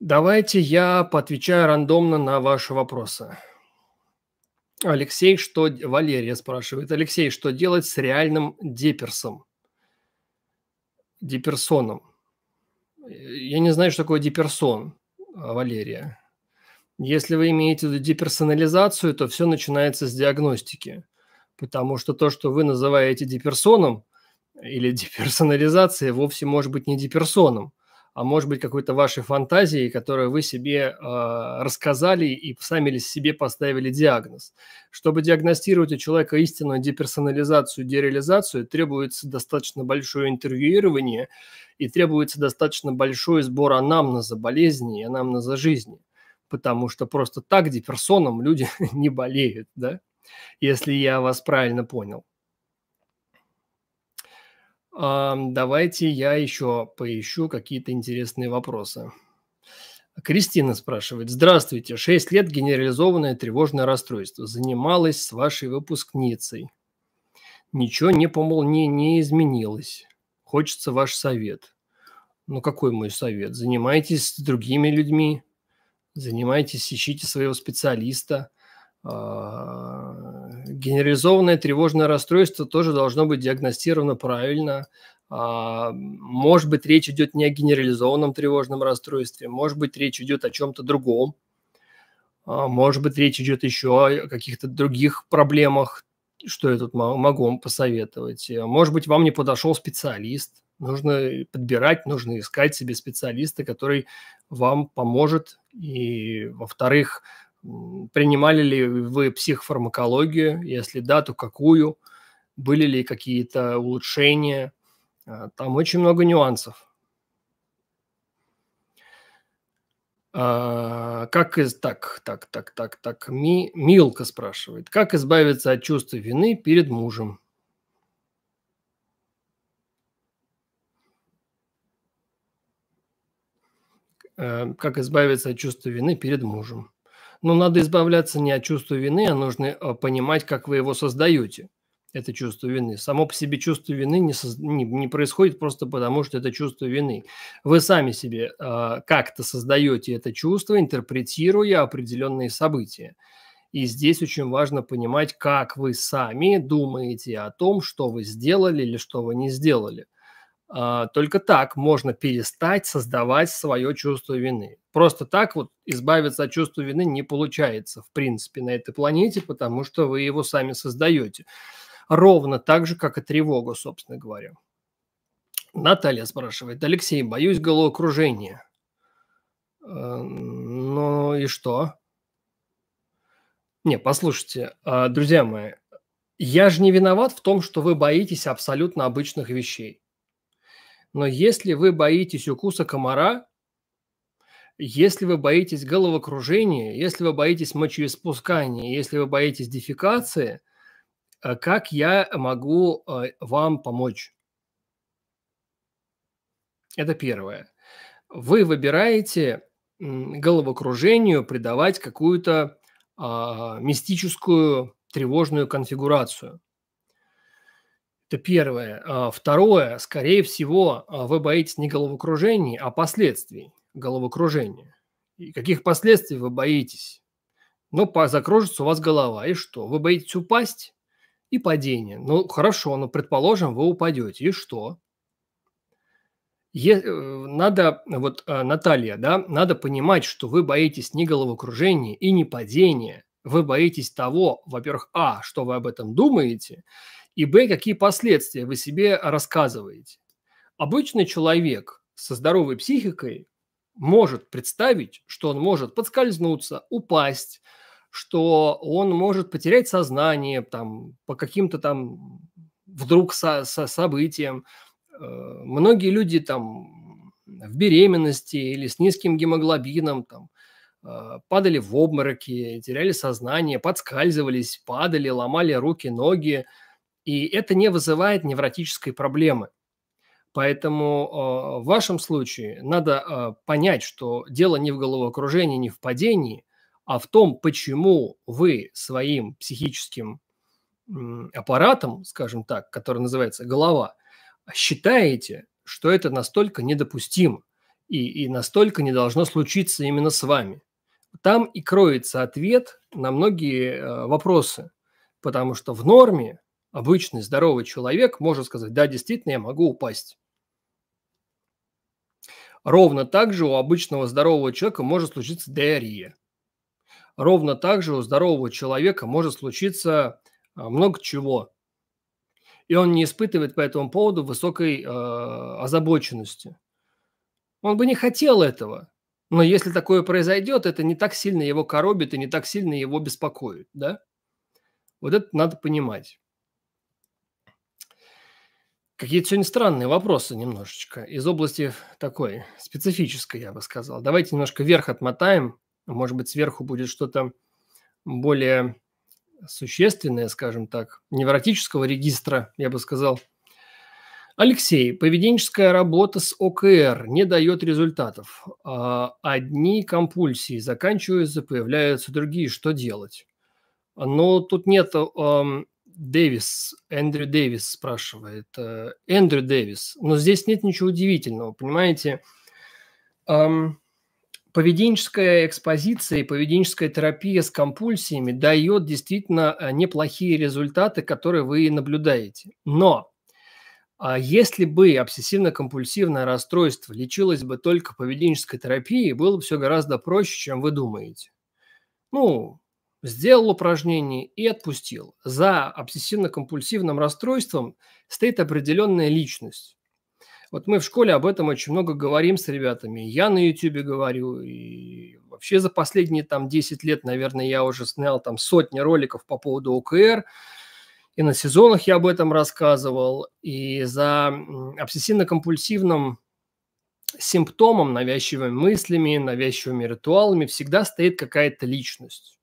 Давайте я поотвечаю рандомно на ваши вопросы. Алексей, что... Валерия спрашивает. Алексей, что делать с реальным деперсом, деперсоном? Я не знаю, что такое деперсон, а, Валерия. Если вы имеете в виду деперсонализацию, то все начинается с диагностики. Потому что то, что вы называете деперсоном или деперсонализацией, вовсе может быть не деперсоном а может быть какой-то вашей фантазии, которую вы себе э, рассказали и сами себе поставили диагноз. Чтобы диагностировать у человека истинную деперсонализацию, дереализацию, требуется достаточно большое интервьюирование и требуется достаточно большой сбор анамнеза болезни и анамнеза жизни, потому что просто так деперсоном люди не болеют, да? если я вас правильно понял. Давайте я еще поищу какие-то интересные вопросы. Кристина спрашивает. Здравствуйте. шесть лет генерализованное тревожное расстройство. Занималась с вашей выпускницей. Ничего не, помол, не, не изменилось. Хочется ваш совет. Ну, какой мой совет? Занимайтесь с другими людьми. Занимайтесь, ищите своего специалиста а, Генерализованное тревожное расстройство тоже должно быть диагностировано правильно. А, может быть, речь идет не о генерализованном тревожном расстройстве, может быть, речь идет о чем-то другом, а, может быть, речь идет еще о каких-то других проблемах, что я тут могу вам посоветовать. Э, может быть, вам не подошел специалист, нужно подбирать, нужно искать себе специалиста, который вам поможет. И, во-вторых, Принимали ли вы психофармакологию? Если да, то какую? Были ли какие-то улучшения? Э, там очень много нюансов. А, как из... Так, так, так, так, так. Ми, Милка спрашивает. Как избавиться от чувства вины перед мужем? Э, как избавиться от чувства вины перед мужем. Но надо избавляться не от чувства вины, а нужно э, понимать, как вы его создаете, это чувство вины. Само по себе чувство вины не, соз... не, не происходит просто потому, что это чувство вины. Вы сами себе э, как-то создаете это чувство, интерпретируя определенные события. И здесь очень важно понимать, как вы сами думаете о том, что вы сделали или что вы не сделали – а, только так можно перестать создавать свое чувство вины. Просто так вот избавиться от чувства вины не получается, в принципе, на этой планете, потому что вы его сами создаете. Ровно так же, как и тревогу, собственно говоря. Наталья спрашивает, Алексей, боюсь головокружения. А, ну и что? Не, послушайте, а, друзья мои, я же не виноват в том, что вы боитесь абсолютно обычных вещей. Но если вы боитесь укуса комара, если вы боитесь головокружения, если вы боитесь мочеиспускания, если вы боитесь дефекации, э, как я могу э, вам помочь? Это первое. Вы выбираете головокружению придавать какую-то а, мистическую тревожную конфигурацию. Это первое. А, второе. Скорее всего, а, вы боитесь не головокружений, а последствий головокружения. И каких последствий вы боитесь? Ну, закружится у вас голова. И что? Вы боитесь упасть и падение. Ну, хорошо, но ну, предположим, вы упадете. И что? Э, надо, вот а, Наталья, да, надо понимать, что вы боитесь не головокружения и не падения. Вы боитесь того, во-первых, а, что вы об этом думаете, и Б, какие последствия вы себе рассказываете. Обычный человек со здоровой психикой может представить, что он может подскользнуться, упасть, что он может потерять сознание там, по каким-то там вдруг со, со событиям. Э, многие люди там в беременности или с низким гемоглобином там, э, падали в обмороки, теряли сознание, подскальзывались, падали, ломали руки, ноги – и это не вызывает невротической проблемы. Поэтому а, в вашем случае надо а, понять, что дело не в головокружении, не в падении, а в том, почему вы своим психическим аппаратом, скажем так, который называется голова, считаете, что это настолько недопустимо и, и настолько не должно случиться именно с вами. Там и кроется ответ на многие а, вопросы, потому что в норме обычный здоровый человек может сказать, да, действительно, я могу упасть. Ровно так же у обычного здорового человека может случиться диарея. Ровно так же у здорового человека может случиться а, много чего. И он не испытывает по этому поводу высокой э, озабоченности. Он бы не хотел этого, но если такое произойдет, это не так сильно его коробит и не так сильно его беспокоит, да? Вот это надо понимать. Какие-то сегодня странные вопросы немножечко. Из области такой, специфической, я бы сказал. Давайте немножко вверх отмотаем. Может быть, сверху будет что-то более существенное, скажем так, невротического регистра, я бы сказал. Алексей, поведенческая работа с ОКР не дает результатов. А одни компульсии заканчиваются, появляются другие. Что делать? Но тут нет Дэвис, Эндрю Дэвис спрашивает. Э, Эндрю Дэвис. Но здесь нет ничего удивительного, понимаете? Эм, поведенческая экспозиция и поведенческая терапия с компульсиями дает действительно э, неплохие результаты, которые вы наблюдаете. Но а если бы обсессивно-компульсивное расстройство лечилось бы только поведенческой терапией, было бы все гораздо проще, чем вы думаете. Ну, сделал упражнение и отпустил. За обсессивно-компульсивным расстройством стоит определенная личность. Вот мы в школе об этом очень много говорим с ребятами. Я на YouTube говорю, и вообще за последние там 10 лет, наверное, я уже снял там сотни роликов по поводу ОКР, и на сезонах я об этом рассказывал, и за обсессивно-компульсивным симптомом, навязчивыми мыслями, навязчивыми ритуалами всегда стоит какая-то личность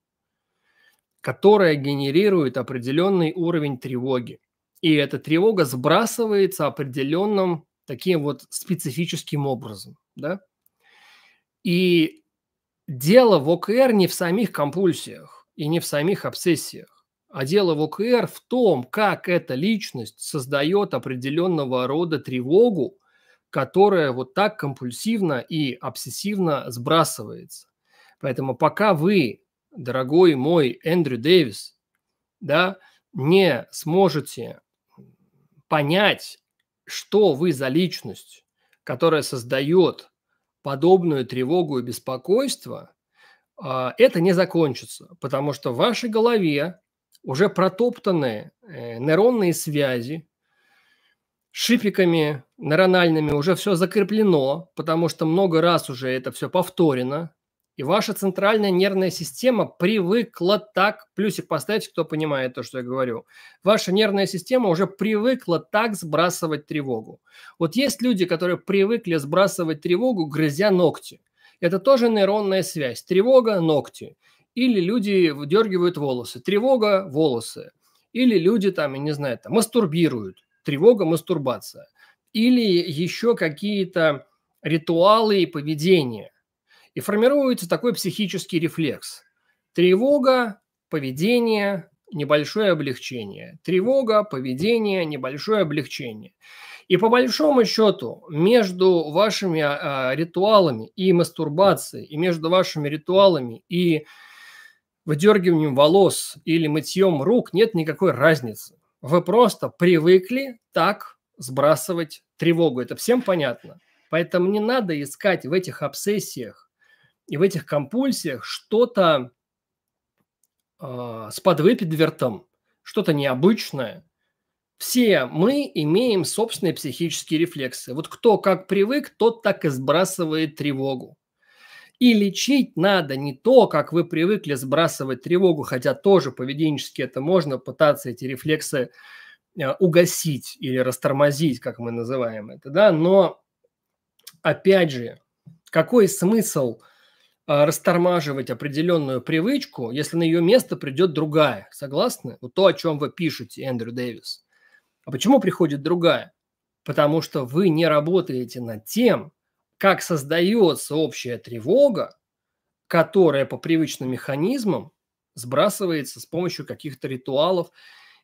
которая генерирует определенный уровень тревоги. И эта тревога сбрасывается определенным таким вот специфическим образом. Да? И дело в ОКР не в самих компульсиях и не в самих обсессиях, а дело в ОКР в том, как эта личность создает определенного рода тревогу, которая вот так компульсивно и обсессивно сбрасывается. Поэтому пока вы дорогой мой Эндрю Дэвис, да, не сможете понять, что вы за личность, которая создает подобную тревогу и беспокойство, а, это не закончится, потому что в вашей голове уже протоптаны э, нейронные связи, шипиками нейрональными уже все закреплено, потому что много раз уже это все повторено, и ваша центральная нервная система привыкла так, плюсик поставьте, кто понимает то, что я говорю. Ваша нервная система уже привыкла так сбрасывать тревогу. Вот есть люди, которые привыкли сбрасывать тревогу, грызя ногти. Это тоже нейронная связь. Тревога – ногти. Или люди выдергивают волосы. Тревога – волосы. Или люди там, я не знаю, там, мастурбируют. Тревога – мастурбация. Или еще какие-то ритуалы и поведение и формируется такой психический рефлекс. Тревога, поведение, небольшое облегчение. Тревога, поведение, небольшое облегчение. И по большому счету, между вашими э, ритуалами и мастурбацией, и между вашими ритуалами и выдергиванием волос или мытьем рук нет никакой разницы. Вы просто привыкли так сбрасывать тревогу. Это всем понятно. Поэтому не надо искать в этих обсессиях и в этих компульсиях что-то э, а, с подвыпидвертом, что-то необычное. Все мы имеем собственные психические рефлексы. Вот кто как привык, тот так и сбрасывает тревогу. И лечить надо не то, как вы привыкли сбрасывать тревогу, хотя тоже поведенчески это можно пытаться эти рефлексы а, угасить или растормозить, как мы называем это, да, но опять же, какой смысл – а, растормаживать определенную привычку, если на ее место придет другая. Согласны? Вот то, о чем вы пишете, Эндрю Дэвис. А почему приходит другая? Потому что вы не работаете над тем, как создается общая тревога, которая по привычным механизмам сбрасывается с помощью каких-то ритуалов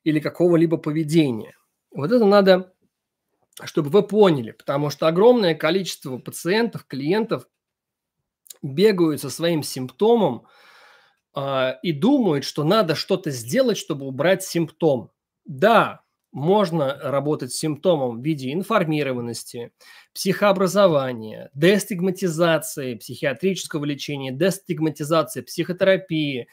или какого-либо поведения. Вот это надо, чтобы вы поняли, потому что огромное количество пациентов, клиентов – бегают со своим симптомом э, и думают, что надо что-то сделать, чтобы убрать симптом. Да, можно работать с симптомом в виде информированности, психообразования, дестигматизации психиатрического лечения, дестигматизации психотерапии,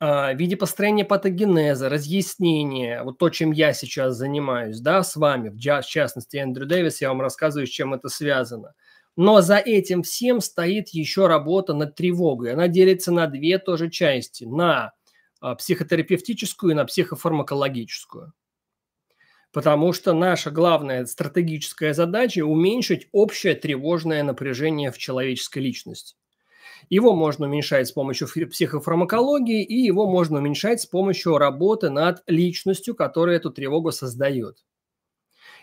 а, в виде построения патогенеза, разъяснения, вот то, чем я сейчас занимаюсь, да, с вами, в частности, Эндрю Дэвис, я вам рассказываю, с чем это связано – но за этим всем стоит еще работа над тревогой. Она делится на две тоже части. На а, психотерапевтическую и на психофармакологическую. Потому что наша главная стратегическая задача – уменьшить общее тревожное напряжение в человеческой личности. Его можно уменьшать с помощью психофармакологии, и его можно уменьшать с помощью работы над личностью, которая эту тревогу создает.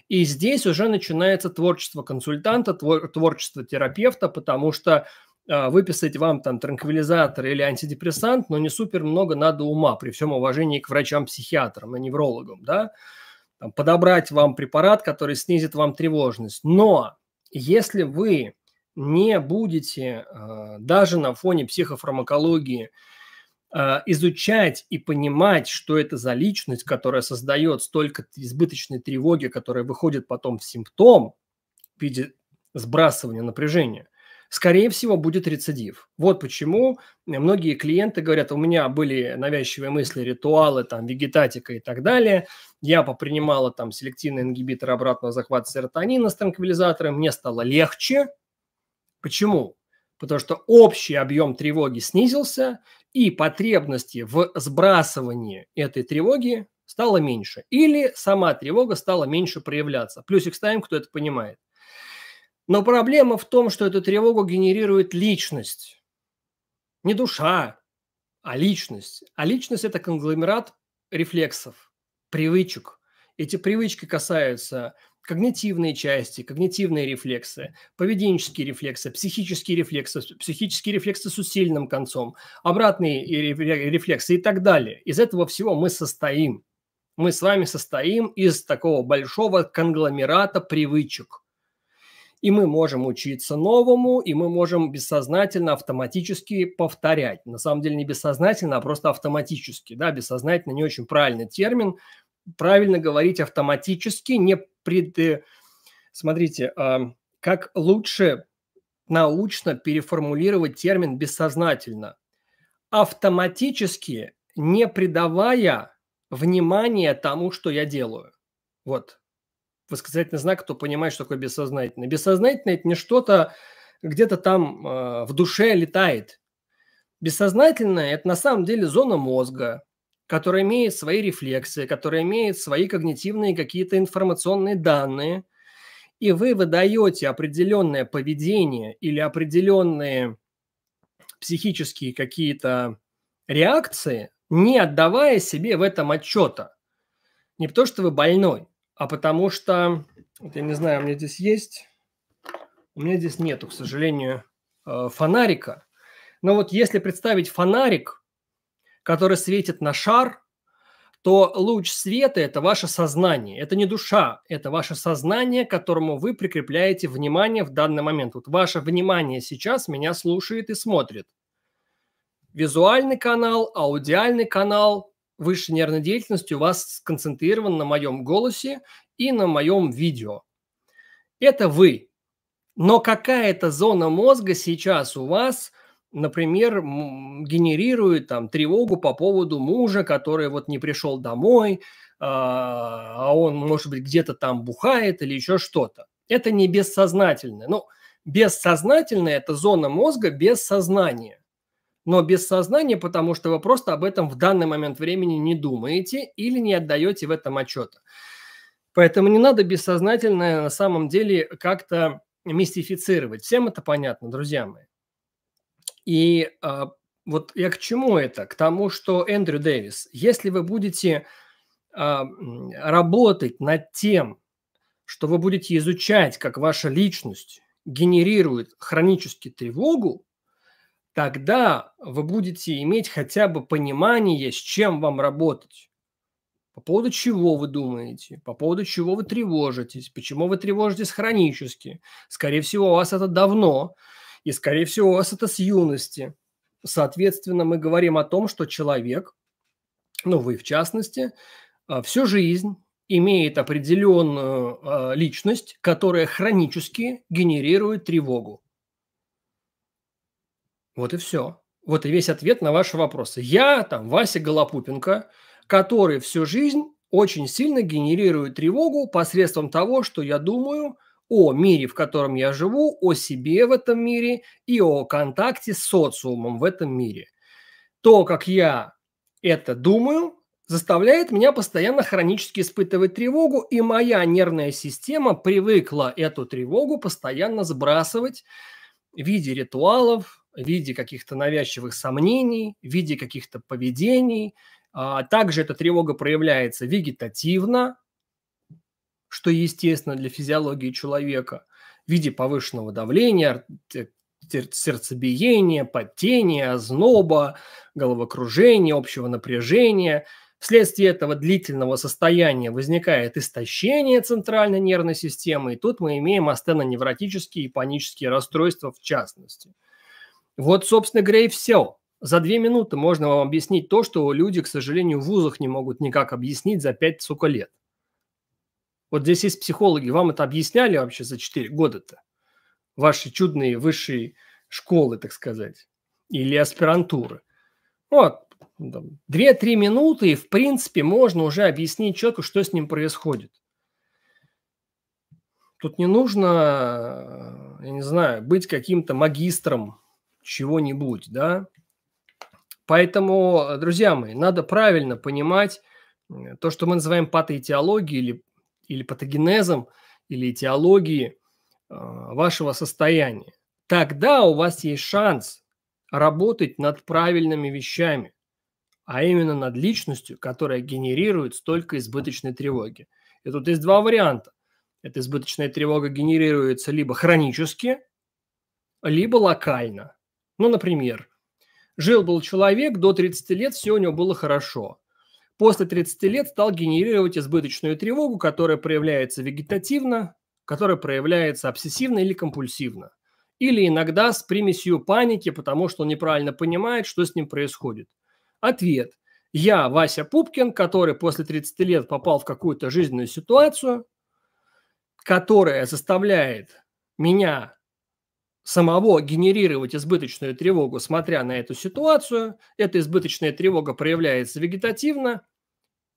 И здесь уже начинается творчество консультанта, твор- творчество терапевта, потому что а, выписать вам там транквилизатор или антидепрессант, но ну, не супер много надо ума, при всем уважении к врачам-психиатрам и а неврологам, да, там, подобрать вам препарат, который снизит вам тревожность. Но если вы не будете а, даже на фоне психофармакологии а, изучать и понимать, что это за личность, которая создает столько избыточной тревоги, которая выходит потом в симптом в виде сбрасывания напряжения, скорее всего, будет рецидив. Вот почему многие клиенты говорят, у меня были навязчивые мысли, ритуалы, там, вегетатика и так далее, я попринимала там селективный ингибитор обратного захвата серотонина с транквилизатором, мне стало легче. Почему? Потому что общий объем тревоги снизился, и потребности в сбрасывании этой тревоги стало меньше. Или сама тревога стала меньше проявляться. Плюсик ставим, кто это понимает. Но проблема в том, что эту тревогу генерирует личность. Не душа, а личность. А личность – это конгломерат рефлексов, привычек. Эти привычки касаются когнитивные части, когнитивные рефлексы, поведенческие рефлексы, психические рефлексы, психические рефлексы с усиленным концом, обратные рефлексы и так далее. Из этого всего мы состоим. Мы с вами состоим из такого большого конгломерата привычек. И мы можем учиться новому, и мы можем бессознательно, автоматически повторять. На самом деле не бессознательно, а просто автоматически. Да, бессознательно не очень правильный термин – правильно говорить автоматически, не пред... Смотрите, как лучше научно переформулировать термин «бессознательно». Автоматически, не придавая внимания тому, что я делаю. Вот. Восклицательный знак, кто понимает, что такое бессознательно. Бессознательное это не что-то где-то там э, в душе летает. Бессознательное – это на самом деле зона мозга, который имеет свои рефлексы, который имеет свои когнитивные какие-то информационные данные, и вы выдаете определенное поведение или определенные психические какие-то реакции, не отдавая себе в этом отчета. Не потому, что вы больной, а потому что, вот я не знаю, у меня здесь есть, у меня здесь нету, к сожалению, э, фонарика. Но вот если представить фонарик – который светит на шар, то луч света – это ваше сознание, это не душа, это ваше сознание, к которому вы прикрепляете внимание в данный момент. Вот ваше внимание сейчас меня слушает и смотрит. Визуальный канал, аудиальный канал высшей нервной деятельности у вас сконцентрирован на моем голосе и на моем видео. Это вы. Но какая-то зона мозга сейчас у вас – например, генерирует там тревогу по поводу мужа, который вот не пришел домой, а, а он, может быть, где-то там бухает или еще что-то. Это не бессознательное. Ну, бессознательное – это зона мозга без сознания. Но без сознания, потому что вы просто об этом в данный момент времени не думаете или не отдаете в этом отчета. Поэтому не надо бессознательное на самом деле как-то мистифицировать. Всем это понятно, друзья мои. И э, вот я к чему это? К тому, что Эндрю Дэвис, если вы будете э, работать над тем, что вы будете изучать, как ваша личность генерирует хронически тревогу, тогда вы будете иметь хотя бы понимание, с чем вам работать. По поводу чего вы думаете, по поводу чего вы тревожитесь, почему вы тревожитесь хронически. Скорее всего, у вас это давно. И, скорее всего, у вас это с юности. Соответственно, мы говорим о том, что человек, ну, вы в частности, а, всю жизнь имеет определенную а, личность, которая хронически генерирует тревогу. Вот и все. Вот и весь ответ на ваши вопросы. Я, там, Вася Голопупенко, который всю жизнь очень сильно генерирует тревогу посредством того, что я думаю, о мире, в котором я живу, о себе в этом мире и о контакте с социумом в этом мире. То, как я это думаю, заставляет меня постоянно хронически испытывать тревогу, и моя нервная система привыкла эту тревогу постоянно сбрасывать в виде ритуалов, в виде каких-то навязчивых сомнений, в виде каких-то поведений. А также эта тревога проявляется вегетативно, что естественно для физиологии человека, в виде повышенного давления, сердцебиения, потения, озноба, головокружения, общего напряжения. Вследствие этого длительного состояния возникает истощение центральной нервной системы, и тут мы имеем астеноневротические и панические расстройства в частности. Вот, собственно говоря, и все. За две минуты можно вам объяснить то, что люди, к сожалению, в вузах не могут никак объяснить за пять, сука, лет. Вот здесь есть психологи, вам это объясняли вообще за 4 года-то? Ваши чудные высшие школы, так сказать, или аспирантуры. Вот, 2-3 минуты, и в принципе можно уже объяснить человеку, что с ним происходит. Тут не нужно, я не знаю, быть каким-то магистром чего-нибудь, да. Поэтому, друзья мои, надо правильно понимать э, то, что мы называем патоэтиологией или или патогенезом, или этиологией э, вашего состояния. Тогда у вас есть шанс работать над правильными вещами, а именно над личностью, которая генерирует столько избыточной тревоги. И тут есть два варианта. Эта избыточная тревога генерируется либо хронически, либо локально. Ну, например, жил-был человек до 30 лет, все у него было хорошо после 30 лет стал генерировать избыточную тревогу, которая проявляется вегетативно, которая проявляется обсессивно или компульсивно. Или иногда с примесью паники, потому что он неправильно понимает, что с ним происходит. Ответ. Я, Вася Пупкин, который после 30 лет попал в какую-то жизненную ситуацию, которая заставляет меня самого генерировать избыточную тревогу, смотря на эту ситуацию. Эта избыточная тревога проявляется вегетативно,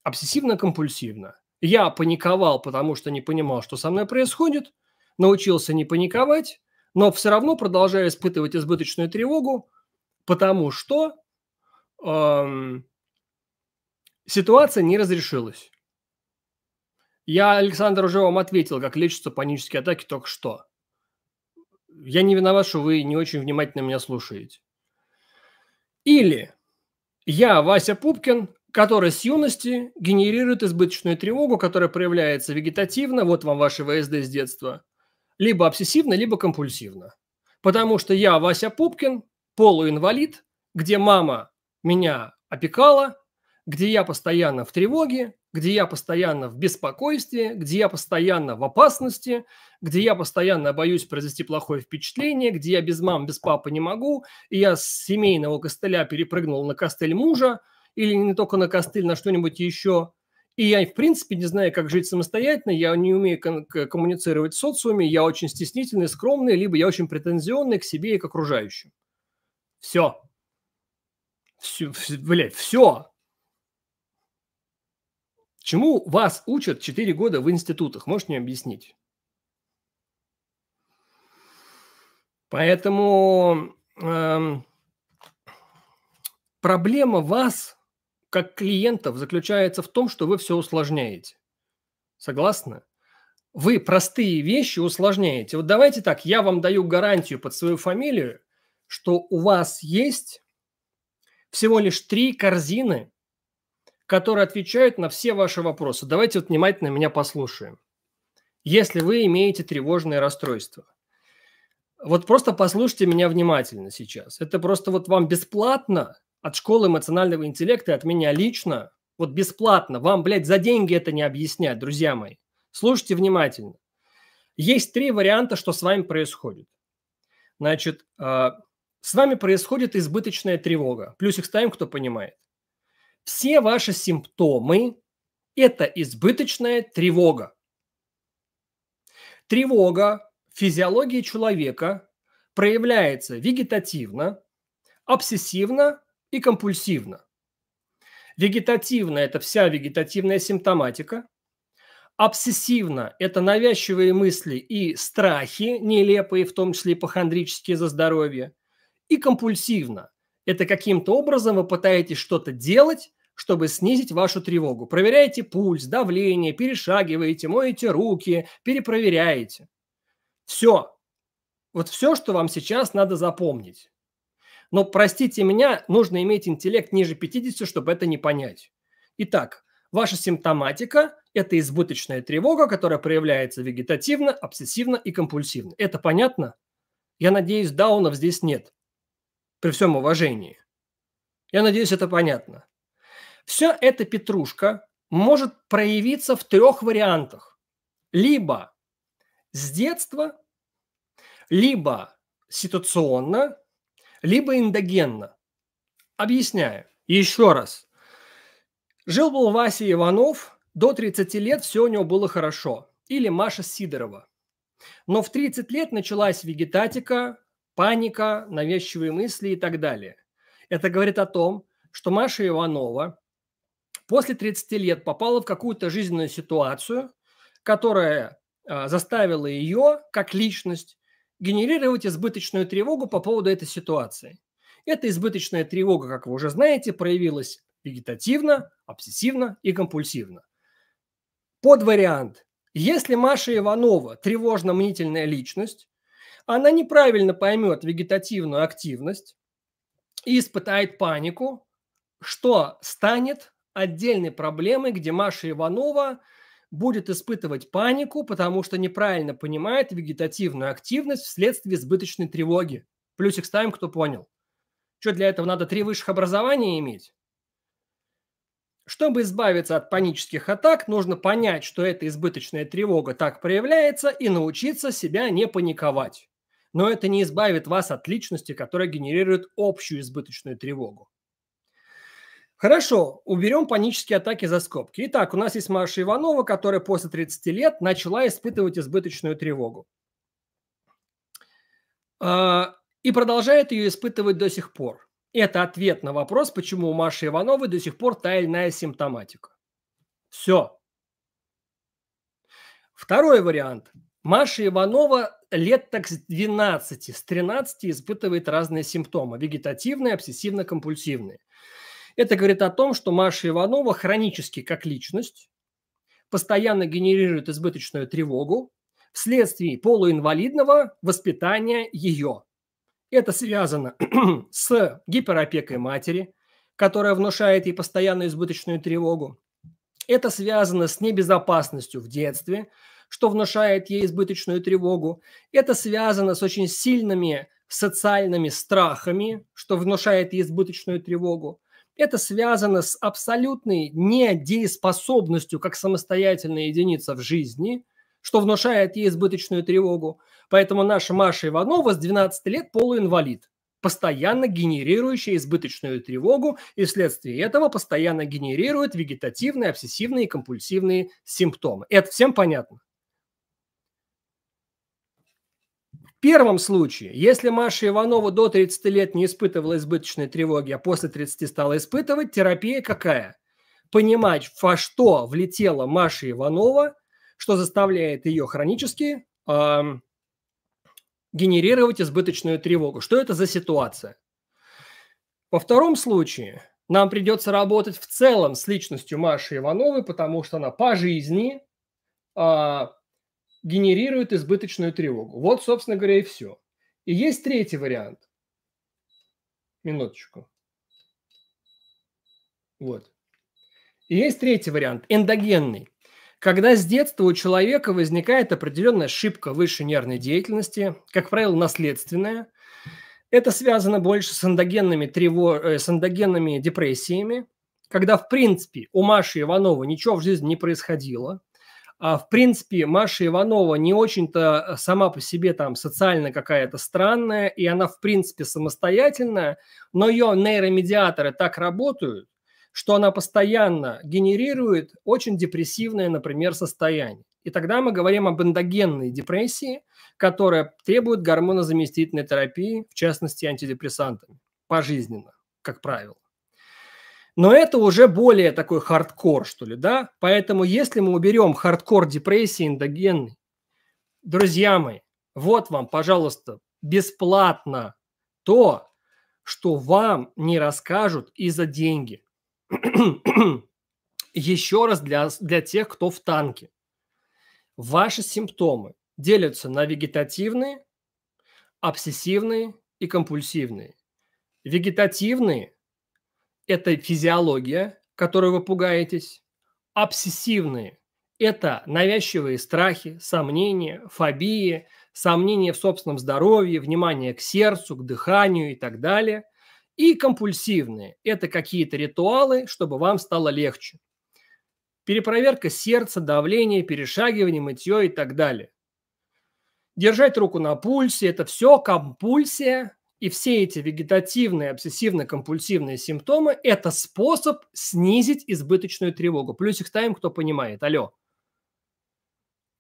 обсессивно-компульсивно. Я паниковал, потому что не понимал, что со мной происходит, научился не паниковать, но все равно продолжаю испытывать избыточную тревогу, потому что эм, ситуация не разрешилась. Я, Александр, уже вам ответил, как лечатся панические атаки только что – я не виноват, что вы не очень внимательно меня слушаете. Или я, Вася Пупкин, который с юности генерирует избыточную тревогу, которая проявляется вегетативно, вот вам ваши ВСД с детства, либо обсессивно, либо компульсивно. Потому что я, Вася Пупкин, полуинвалид, где мама меня опекала, где я постоянно в тревоге, где я постоянно в беспокойстве, где я постоянно в опасности, где я постоянно боюсь произвести плохое впечатление, где я без мам, без папы не могу, и я с семейного костыля перепрыгнул на костыль мужа, или не только на костыль, на что-нибудь еще. И я, в принципе, не знаю, как жить самостоятельно, я не умею ком- коммуницировать с социуме, я очень стеснительный, скромный, либо я очень претензионный к себе и к окружающим. Все. Все, блядь, все. Чему вас учат 4 года в институтах? Можете мне объяснить? Поэтому э, проблема вас, как клиентов, заключается в том, что вы все усложняете. Согласны? Вы простые вещи усложняете. Вот давайте так, я вам даю гарантию под свою фамилию, что у вас есть всего лишь три корзины которые отвечают на все ваши вопросы. Давайте вот внимательно меня послушаем. Если вы имеете тревожное расстройство, вот просто послушайте меня внимательно сейчас. Это просто вот вам бесплатно от школы эмоционального интеллекта, от меня лично, вот бесплатно, вам, блядь, за деньги это не объяснять, друзья мои. Слушайте внимательно. Есть три варианта, что с вами происходит. Значит, а, с вами происходит избыточная тревога. Плюсик ставим, кто понимает. Все ваши симптомы – это избыточная тревога. Тревога в физиологии человека проявляется вегетативно, обсессивно и компульсивно. Вегетативно – это вся вегетативная симптоматика. Обсессивно – это навязчивые мысли и страхи, нелепые, в том числе ипохондрические за здоровье. И компульсивно – это каким-то образом вы пытаетесь что-то делать, чтобы снизить вашу тревогу. Проверяйте пульс, давление, перешагиваете, моете руки, перепроверяете. Все. Вот все, что вам сейчас надо запомнить. Но, простите меня, нужно иметь интеллект ниже 50, чтобы это не понять. Итак, ваша симптоматика – это избыточная тревога, которая проявляется вегетативно, обсессивно и компульсивно. Это понятно? Я надеюсь, даунов здесь нет. При всем уважении. Я надеюсь, это понятно. Все это петрушка может проявиться в трех вариантах. Либо с детства, либо ситуационно, либо эндогенно. Объясняю еще раз. Жил-был Вася Иванов, до 30 лет все у него было хорошо. Или Маша Сидорова. Но в 30 лет началась вегетатика, паника, навязчивые мысли и так далее. Это говорит о том, что Маша Иванова после 30 лет попала в какую-то жизненную ситуацию, которая а, заставила ее, как личность, генерировать избыточную тревогу по поводу этой ситуации. Эта избыточная тревога, как вы уже знаете, проявилась вегетативно, обсессивно и компульсивно. Под вариант. Если Маша Иванова – тревожно-мнительная личность, она неправильно поймет вегетативную активность и испытает панику, что станет отдельной проблемой, где Маша Иванова будет испытывать панику, потому что неправильно понимает вегетативную активность вследствие избыточной тревоги. Плюсик ставим, кто понял. Что для этого надо три высших образования иметь? Чтобы избавиться от панических атак, нужно понять, что эта избыточная тревога так проявляется, и научиться себя не паниковать. Но это не избавит вас от личности, которая генерирует общую избыточную тревогу. Хорошо, уберем панические атаки за скобки. Итак, у нас есть Маша Иванова, которая после 30 лет начала испытывать избыточную тревогу. А, и продолжает ее испытывать до сих пор. Это ответ на вопрос, почему у Маши Ивановой до сих пор та или иная симптоматика. Все. Второй вариант. Маша Иванова лет так с 12, с 13 испытывает разные симптомы. Вегетативные, обсессивно-компульсивные. Это говорит о том, что Маша Иванова хронически как личность постоянно генерирует избыточную тревогу вследствие полуинвалидного воспитания ее. Это связано с гиперопекой матери, которая внушает ей постоянную избыточную тревогу. Это связано с небезопасностью в детстве, что внушает ей избыточную тревогу. Это связано с очень сильными социальными страхами, что внушает ей избыточную тревогу. Это связано с абсолютной недееспособностью как самостоятельная единица в жизни, что внушает ей избыточную тревогу. Поэтому наша Маша Иванова с 12 лет полуинвалид, постоянно генерирующая избыточную тревогу и вследствие этого постоянно генерирует вегетативные, обсессивные и компульсивные симптомы. Это всем понятно? первом случае, если Маша Иванова до 30 лет не испытывала избыточной тревоги, а после 30 стала испытывать, терапия какая? Понимать, во что влетела Маша Иванова, что заставляет ее хронически э, генерировать избыточную тревогу. Что это за ситуация? Во втором случае нам придется работать в целом с личностью Маши Ивановой, потому что она по жизни а, генерирует избыточную тревогу. Вот, собственно говоря, и все. И есть третий вариант. Минуточку. Вот. И есть третий вариант, эндогенный. Когда с детства у человека возникает определенная ошибка высшей нервной деятельности, как правило, наследственная, это связано больше с эндогенными, трево... Э, с эндогенными депрессиями, когда, в принципе, у Маши Иванова ничего в жизни не происходило, а, в принципе, Маша Иванова не очень-то э, сама по себе там социально какая-то странная, и она, в принципе, самостоятельная, но ее нейромедиаторы так работают, что она постоянно генерирует очень депрессивное, например, состояние. И тогда мы говорим об эндогенной депрессии, которая требует гормонозаместительной терапии, в частности, антидепрессантами, пожизненно, как правило. Но это уже более такой хардкор, что ли, да? Поэтому если мы уберем хардкор депрессии эндогенной, друзья мои, вот вам, пожалуйста, бесплатно то, что вам не расскажут и за деньги. Еще раз для, для тех, кто в танке. Ваши симптомы делятся на вегетативные, обсессивные и компульсивные. Вегетативные – это физиология, которой вы пугаетесь. Обсессивные – это навязчивые страхи, сомнения, фобии, сомнения в собственном здоровье, внимание к сердцу, к дыханию и так далее. И компульсивные – это какие-то ритуалы, чтобы вам стало легче. Перепроверка сердца, давление, перешагивание, мытье и так далее. Держать руку на пульсе – это все компульсия, и все эти вегетативные, обсессивно-компульсивные симптомы – это способ снизить избыточную тревогу. Плюс их тайм, кто понимает. Алло.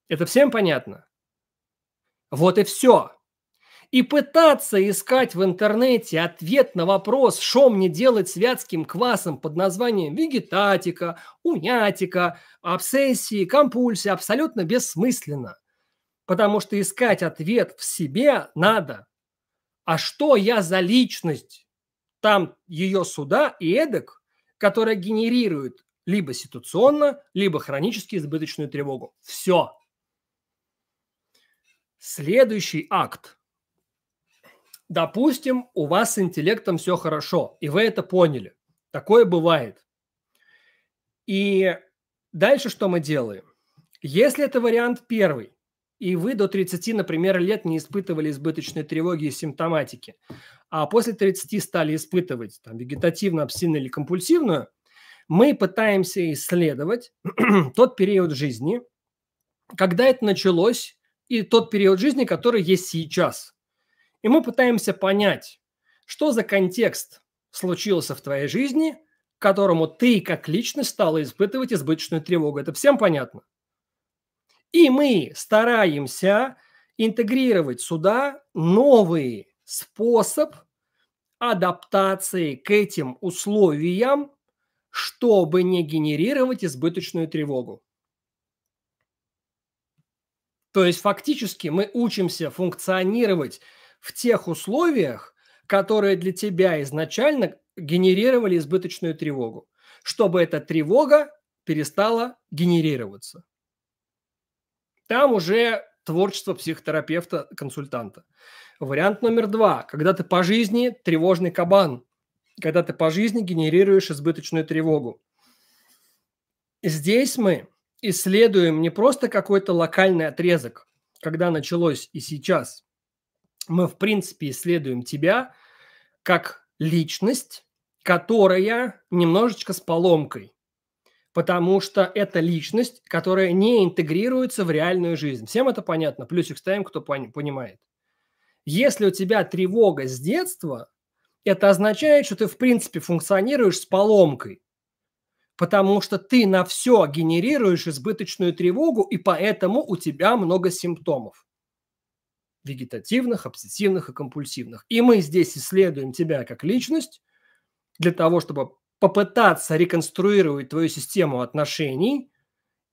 Это всем понятно? Вот и все. И пытаться искать в интернете ответ на вопрос, что мне делать с вятским квасом под названием вегетатика, унятика, обсессии, компульсия абсолютно бессмысленно. Потому что искать ответ в себе надо – а что я за личность, там ее суда и эдак, которая генерирует либо ситуационно, либо хронически избыточную тревогу. Все. Следующий акт. Допустим, у вас с интеллектом все хорошо, и вы это поняли. Такое бывает. И дальше что мы делаем? Если это вариант первый, и вы до 30, например, лет не испытывали избыточной тревоги и симптоматики, а после 30 стали испытывать там, вегетативно, обсильно или компульсивную, мы пытаемся исследовать тот период жизни, когда это началось, и тот период жизни, который есть сейчас. И мы пытаемся понять, что за контекст случился в твоей жизни, к которому ты как личность стала испытывать избыточную тревогу. Это всем понятно? И мы стараемся интегрировать сюда новый способ адаптации к этим условиям, чтобы не генерировать избыточную тревогу. То есть фактически мы учимся функционировать в тех условиях, которые для тебя изначально генерировали избыточную тревогу, чтобы эта тревога перестала генерироваться. Там уже творчество психотерапевта-консультанта. Вариант номер два. Когда ты по жизни тревожный кабан, когда ты по жизни генерируешь избыточную тревогу. Здесь мы исследуем не просто какой-то локальный отрезок, когда началось и сейчас. Мы, в принципе, исследуем тебя как личность, которая немножечко с поломкой потому что это личность, которая не интегрируется в реальную жизнь. Всем это понятно? Плюсик ставим, кто понимает. Если у тебя тревога с детства, это означает, что ты, в принципе, функционируешь с поломкой, потому что ты на все генерируешь избыточную тревогу, и поэтому у тебя много симптомов вегетативных, обсессивных и компульсивных. И мы здесь исследуем тебя как личность для того, чтобы попытаться реконструировать твою систему отношений,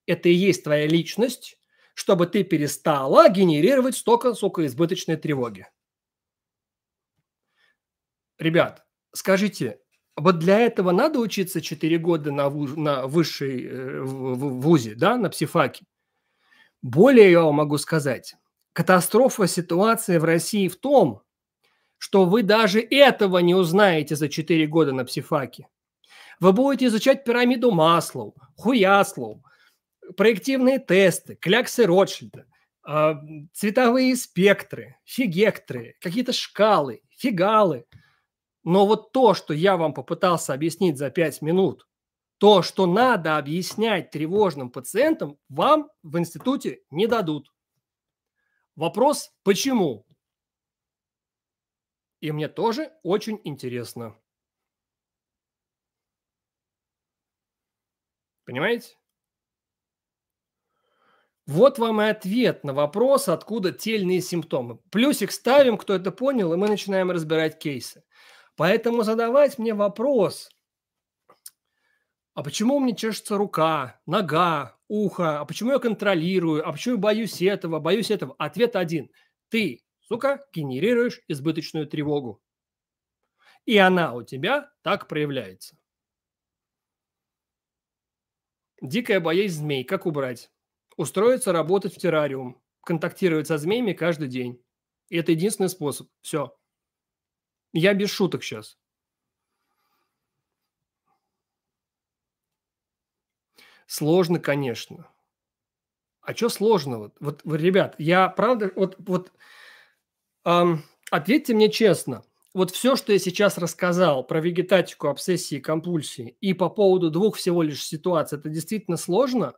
это и есть твоя личность, чтобы ты перестала генерировать столько, сколько избыточной тревоги. Ребят, скажите, вот для этого надо учиться 4 года на, вуз, на высшей э, вузе, да, на психфаке? Более я вам могу сказать, катастрофа ситуации в России в том, что вы даже этого не узнаете за 4 года на психфаке. Вы будете изучать пирамиду Маслоу, Хуяслоу, проективные тесты, кляксы Ротшильда, а, цветовые спектры, фигектры, какие-то шкалы, фигалы. Но вот то, что я вам попытался объяснить за 5 минут, то, что надо объяснять тревожным пациентам, вам в институте не дадут. Вопрос «почему?» И мне тоже очень интересно. Понимаете? Вот вам и ответ на вопрос, откуда тельные симптомы. Плюсик ставим, кто это понял, и мы начинаем разбирать кейсы. Поэтому задавать мне вопрос, а почему мне чешется рука, нога, ухо, а почему я контролирую, а почему я боюсь этого, боюсь этого? Ответ один. Ты, сука, генерируешь избыточную тревогу. И она у тебя так проявляется. Дикая боязнь змей. Как убрать? Устроиться работать в террариум. Контактировать со змеями каждый день. И это единственный способ. Все. Я без шуток сейчас. Сложно, конечно. А что сложного? Вот, вот, ребят, я правда, вот, вот эм, ответьте мне честно – вот все, что я сейчас рассказал про вегетатику, обсессии, компульсии и по поводу двух всего лишь ситуаций, это действительно сложно?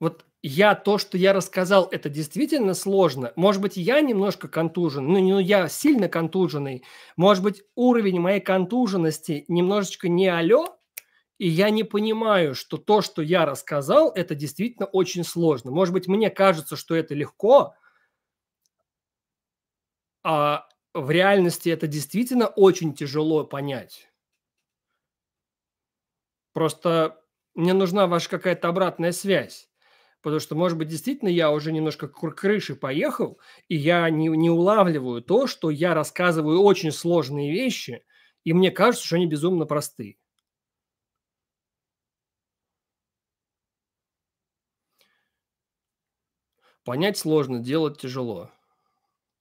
Вот я то, что я рассказал, это действительно сложно. Может быть, я немножко контужен, ну, ну я сильно контуженный. Может быть, уровень моей контуженности немножечко не алё, и я не понимаю, что то, что я рассказал, это действительно очень сложно. Может быть, мне кажется, что это легко, а в реальности это действительно очень тяжело понять. Просто мне нужна ваша какая-то обратная связь. Потому что, может быть, действительно я уже немножко к крыше поехал, и я не, не улавливаю то, что я рассказываю очень сложные вещи, и мне кажется, что они безумно просты. Понять сложно, делать тяжело.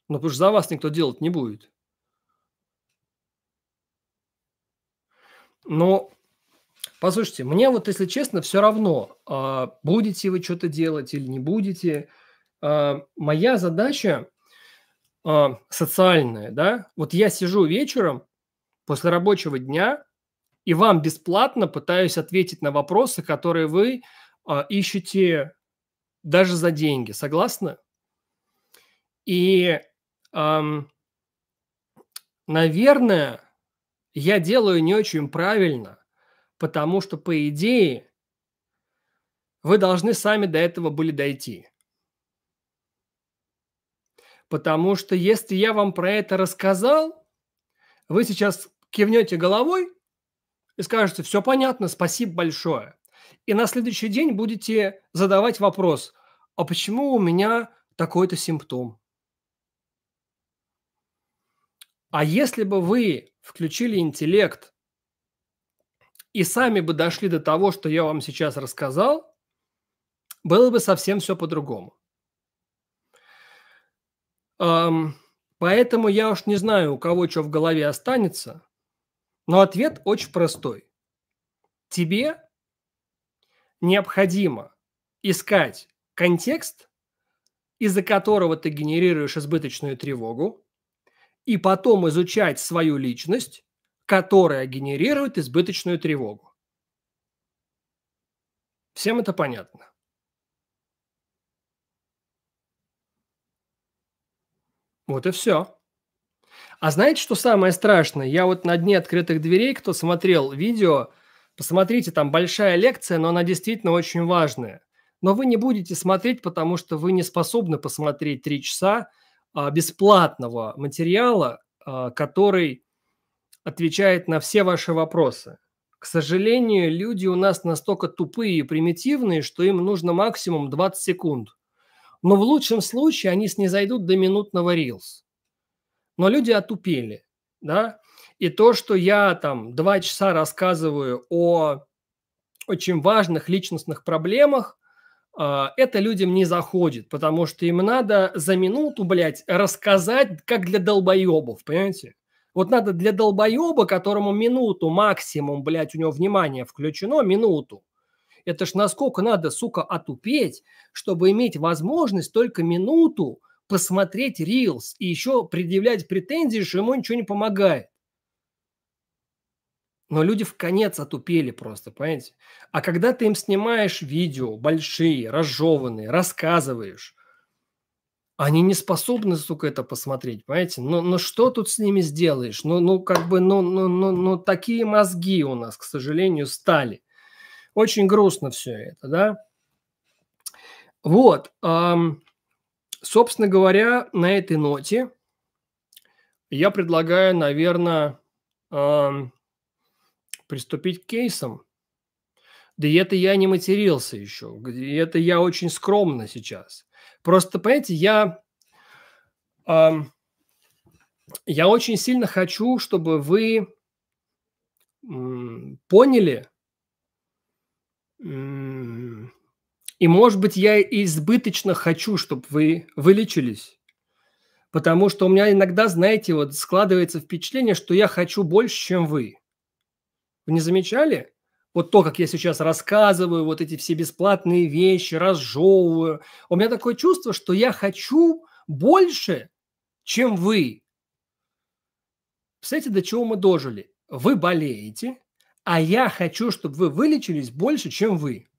Но ну, потому что за вас никто делать не будет. Но, послушайте, мне вот, если честно, все равно, а, будете вы что-то делать или не будете. А, моя задача а, социальная, да, вот я сижу вечером после рабочего дня и вам бесплатно пытаюсь ответить на вопросы, которые вы ищете даже за деньги, согласны? И эм, наверное, я делаю не очень правильно, потому что, по идее, вы должны сами до этого были дойти. Потому что если я вам про это рассказал, вы сейчас кивнете головой и скажете, все понятно, спасибо большое. И на следующий день будете задавать вопрос, а почему у меня такой-то симптом? А если бы вы включили интеллект и сами бы дошли до того, что я вам сейчас рассказал, было бы совсем все по-другому. Эм, поэтому я уж не знаю, у кого что в голове останется, но ответ очень простой. Тебе необходимо искать контекст, из-за которого ты генерируешь избыточную тревогу, и потом изучать свою личность, которая генерирует избыточную тревогу. Всем это понятно. Вот и все. А знаете, что самое страшное? Я вот на дне открытых дверей, кто смотрел видео, посмотрите, там большая лекция, но она действительно очень важная. Но вы не будете смотреть, потому что вы не способны посмотреть три часа, а, бесплатного материала, а, который отвечает на все ваши вопросы. К сожалению, люди у нас настолько тупые и примитивные, что им нужно максимум 20 секунд. Но в лучшем случае они снизойдут до минутного рилс. Но люди отупели, да? И то, что я там два часа рассказываю о очень важных личностных проблемах, а, это людям не заходит, потому что им надо за минуту, блядь, рассказать, как для долбоебов, понимаете? Вот надо для долбоеба, которому минуту максимум, блядь, у него внимание включено, минуту. Это ж насколько надо, сука, отупеть, чтобы иметь возможность только минуту посмотреть Reels и еще предъявлять претензии, что ему ничего не помогает. Но люди в конец отупели просто, понимаете? А когда ты им снимаешь видео большие, разжеванные, рассказываешь, они не способны, сука, это посмотреть, понимаете? Но, но что тут с ними сделаешь? Ну, ну как бы, ну, ну, ну, ну, такие мозги у нас, к сожалению, стали. Очень грустно все это, да? Вот, эм, собственно говоря, на этой ноте я предлагаю, наверное, эм, приступить к кейсам. Да и это я не матерился еще. И это я очень скромно сейчас. Просто, понимаете, я, э, я очень сильно хочу, чтобы вы э, поняли, э, и, может быть, я избыточно хочу, чтобы вы вылечились. Потому что у меня иногда, знаете, вот складывается впечатление, что я хочу больше, чем вы. Вы не замечали? Вот то, как я сейчас рассказываю, вот эти все бесплатные вещи, разжевываю. У меня такое чувство, что я хочу больше, чем вы. Представляете, до чего мы дожили? Вы болеете, а я хочу, чтобы вы вылечились больше, чем вы.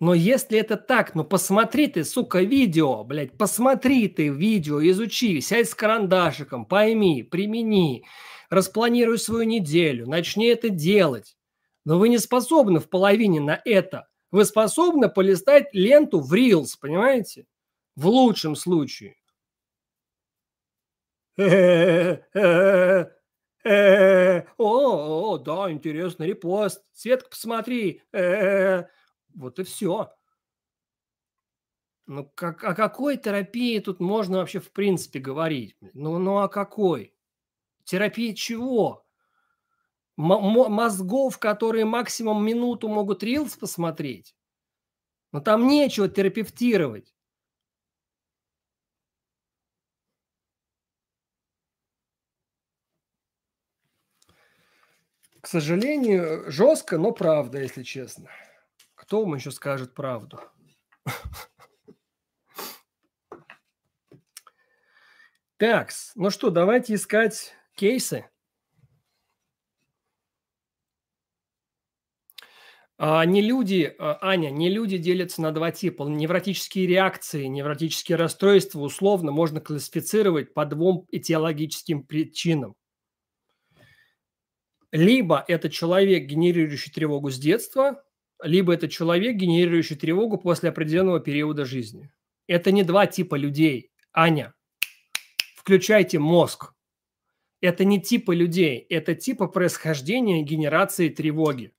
Но если это так, ну посмотри ты, сука, видео, блядь, посмотри ты видео, изучи, сядь с карандашиком, пойми, примени распланируй свою неделю, начни это делать. Но вы не способны в половине на это. Вы способны полистать ленту в Reels, понимаете? В лучшем случае. О, да, интересный репост. Светка, посмотри. Вот и все. Ну, как, о какой терапии тут можно вообще в принципе говорить? Ну, ну о какой? Терапия чего? мозгов, которые максимум минуту могут рилс посмотреть. Но там нечего терапевтировать. К сожалению, жестко, но правда, если честно. Кто вам еще скажет правду? Так, ну что, давайте искать кейсы. А, не люди, а, Аня, не люди делятся на два типа. Невротические реакции, невротические расстройства условно можно классифицировать по двум этиологическим причинам. Либо это человек, генерирующий тревогу с детства, либо это человек, генерирующий тревогу после определенного периода жизни. Это не два типа людей. Аня, включайте мозг. Это не типы людей, это типы происхождения генерации тревоги.